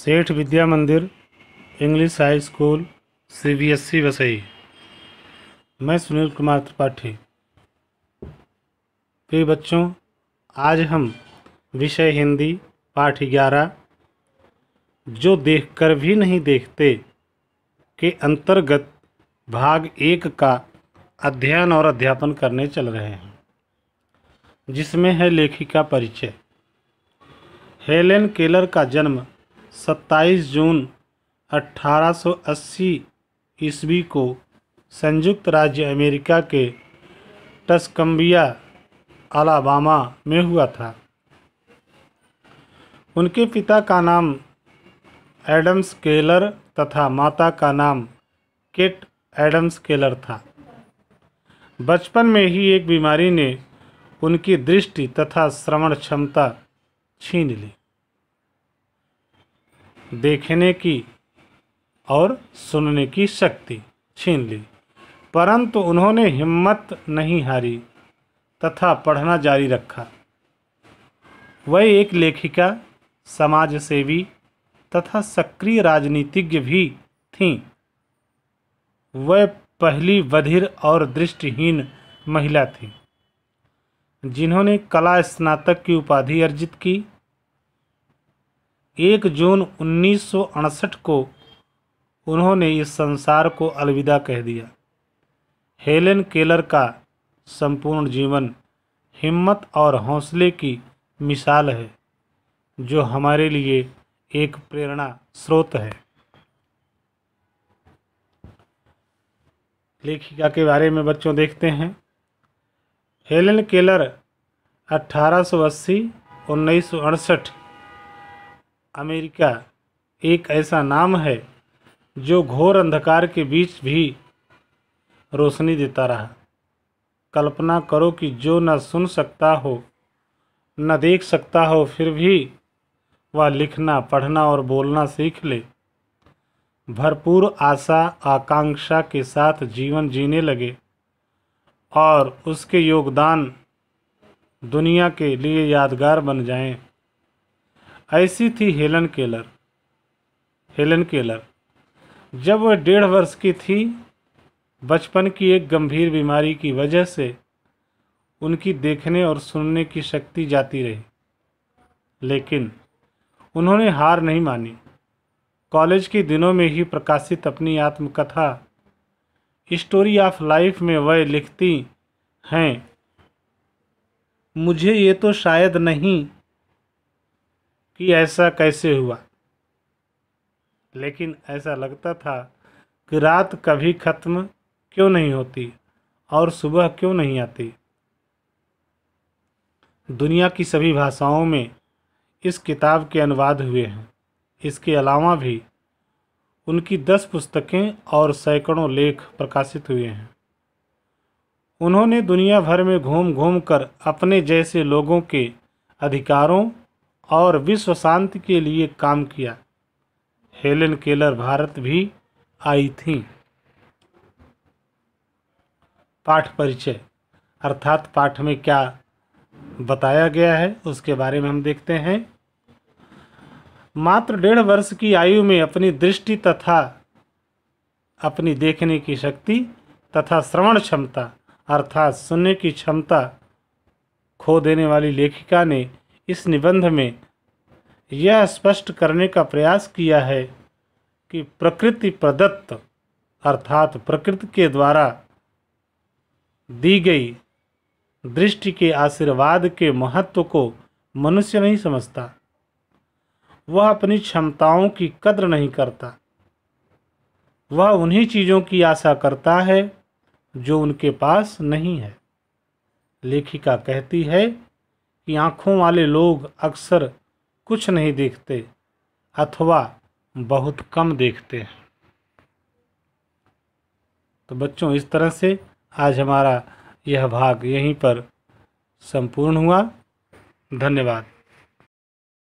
सेठ Vidya Mandir English high school CBSE Vasai मैं सुनील कुमार त्रिपाठी प्रिय बच्चों आज हम विषय हिंदी पाठ ग्यारह जो देखकर भी नहीं देखते के अंतर्गत भाग एक का अध्ययन और अध्यापन करने चल रहे हैं जिसमें है लेखिका परिचय हेलेन केलर का जन्म सत्ताईस जून 1880 ईस्वी को संयुक्त राज्य अमेरिका के टस्कम्बिया अलाबामा में हुआ था उनके पिता का नाम एडम्स केलर तथा माता का नाम केट एडम्स केलर था बचपन में ही एक बीमारी ने उनकी दृष्टि तथा श्रवण क्षमता छीन ली देखने की और सुनने की शक्ति छीन ली परंतु उन्होंने हिम्मत नहीं हारी तथा पढ़ना जारी रखा वह एक लेखिका समाजसेवी तथा सक्रिय राजनीतिज्ञ भी थीं वह पहली बधिर और दृष्टिहीन महिला थी जिन्होंने कला स्नातक की उपाधि अर्जित की एक जून उन्नीस को उन्होंने इस संसार को अलविदा कह दिया हेलेन केलर का संपूर्ण जीवन हिम्मत और हौसले की मिसाल है जो हमारे लिए एक प्रेरणा स्रोत है लेखिका के बारे में बच्चों देखते हैं हेलेन केलर अट्ठारह सौ अस्सी अमेरिका एक ऐसा नाम है जो घोर अंधकार के बीच भी रोशनी देता रहा कल्पना करो कि जो न सुन सकता हो न देख सकता हो फिर भी वह लिखना पढ़ना और बोलना सीख ले भरपूर आशा आकांक्षा के साथ जीवन जीने लगे और उसके योगदान दुनिया के लिए यादगार बन जाएं ऐसी थी हेलन केलर हेलन केलर जब वह डेढ़ वर्ष की थी बचपन की एक गंभीर बीमारी की वजह से उनकी देखने और सुनने की शक्ति जाती रही लेकिन उन्होंने हार नहीं मानी कॉलेज के दिनों में ही प्रकाशित अपनी आत्मकथा स्टोरी ऑफ लाइफ में वह लिखती हैं मुझे ये तो शायद नहीं कि ऐसा कैसे हुआ लेकिन ऐसा लगता था कि रात कभी ख़त्म क्यों नहीं होती और सुबह क्यों नहीं आती दुनिया की सभी भाषाओं में इस किताब के अनुवाद हुए हैं इसके अलावा भी उनकी दस पुस्तकें और सैकड़ों लेख प्रकाशित हुए हैं उन्होंने दुनिया भर में घूम घूम कर अपने जैसे लोगों के अधिकारों और विश्व शांति के लिए काम किया हेलेन केलर भारत भी आई थी पाठ परिचय अर्थात पाठ में क्या बताया गया है उसके बारे में हम देखते हैं मात्र डेढ़ वर्ष की आयु में अपनी दृष्टि तथा अपनी देखने की शक्ति तथा श्रवण क्षमता अर्थात सुनने की क्षमता खो देने वाली लेखिका ने इस निबंध में यह स्पष्ट करने का प्रयास किया है कि प्रकृति प्रदत्त अर्थात प्रकृति के द्वारा दी गई दृष्टि के आशीर्वाद के महत्व को मनुष्य नहीं समझता वह अपनी क्षमताओं की कद्र नहीं करता वह उन्हीं चीज़ों की आशा करता है जो उनके पास नहीं है लेखिका कहती है कि आँखों वाले लोग अक्सर कुछ नहीं देखते अथवा बहुत कम देखते हैं तो बच्चों इस तरह से आज हमारा यह भाग यहीं पर संपूर्ण हुआ धन्यवाद